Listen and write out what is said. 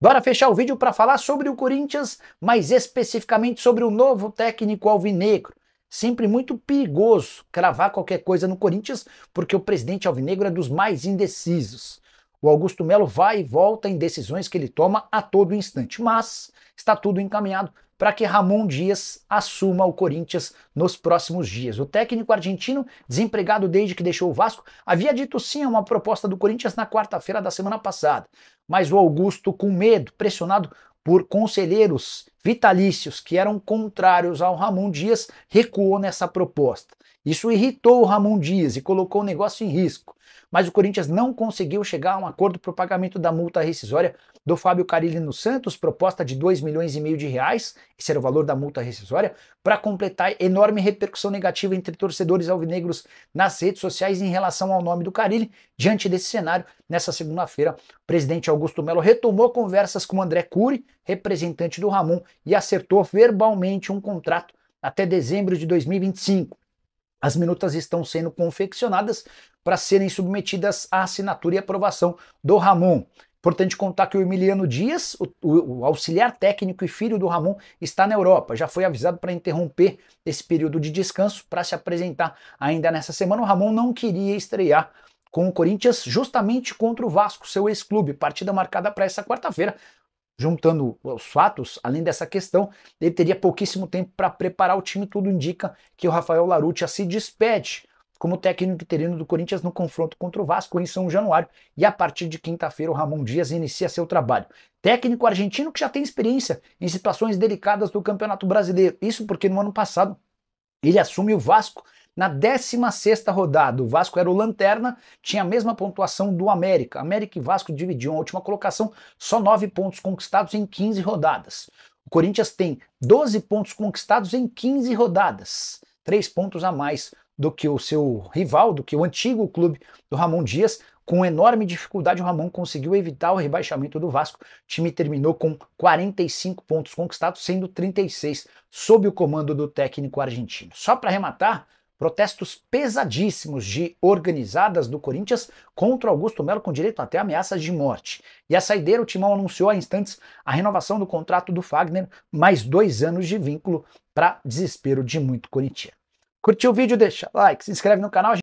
Bora fechar o vídeo para falar sobre o Corinthians, mais especificamente sobre o novo técnico alvinegro. Sempre muito perigoso cravar qualquer coisa no Corinthians, porque o presidente alvinegro é dos mais indecisos. O Augusto Melo vai e volta em decisões que ele toma a todo instante, mas está tudo encaminhado para que Ramon Dias assuma o Corinthians nos próximos dias. O técnico argentino, desempregado desde que deixou o Vasco, havia dito sim a uma proposta do Corinthians na quarta-feira da semana passada, mas o Augusto, com medo, pressionado por conselheiros vitalícios, que eram contrários ao Ramon Dias, recuou nessa proposta. Isso irritou o Ramon Dias e colocou o negócio em risco. Mas o Corinthians não conseguiu chegar a um acordo para o pagamento da multa rescisória do Fábio Carilli no Santos, proposta de 2 milhões e meio de reais, esse era o valor da multa rescisória, para completar enorme repercussão negativa entre torcedores alvinegros nas redes sociais em relação ao nome do Carilli. Diante desse cenário, nessa segunda-feira, o presidente Augusto Melo retomou conversas com André Cury, representante do Ramon, e acertou verbalmente um contrato até dezembro de 2025. As minutas estão sendo confeccionadas para serem submetidas à assinatura e aprovação do Ramon. Importante contar que o Emiliano Dias, o, o, auxiliar técnico e filho do Ramon, está na Europa. Já foi avisado para interromper esse período de descanso para se apresentar ainda nessa semana. O Ramon não queria estrear com o Corinthians justamente contra o Vasco, seu ex-clube. Partida marcada para essa quarta-feira juntando os fatos, além dessa questão, ele teria pouquíssimo tempo para preparar o time. Tudo indica que o Rafael Larucci se despede como técnico interino do Corinthians no confronto contra o Vasco em São Januário. E a partir de quinta-feira, o Ramon Dias inicia seu trabalho. Técnico argentino que já tem experiência em situações delicadas do Campeonato Brasileiro. Isso porque no ano passado ele assume o Vasco na 16ª rodada, o Vasco era o lanterna, tinha a mesma pontuação do América. América e Vasco dividiam a última colocação, só 9 pontos conquistados em 15 rodadas. O Corinthians tem 12 pontos conquistados em 15 rodadas, 3 pontos a mais do que o seu rival, do que o antigo clube do Ramon Dias. Com enorme dificuldade, o Ramon conseguiu evitar o rebaixamento do Vasco. O time terminou com 45 pontos conquistados, sendo 36 sob o comando do técnico argentino. Só para arrematar, protestos pesadíssimos de organizadas do Corinthians contra Augusto Melo com direito até ameaças de morte. E a saideira, o Timão anunciou há instantes a renovação do contrato do Fagner, mais dois anos de vínculo para desespero de muito corintiano. Curtiu o vídeo? Deixa like, se inscreve no canal.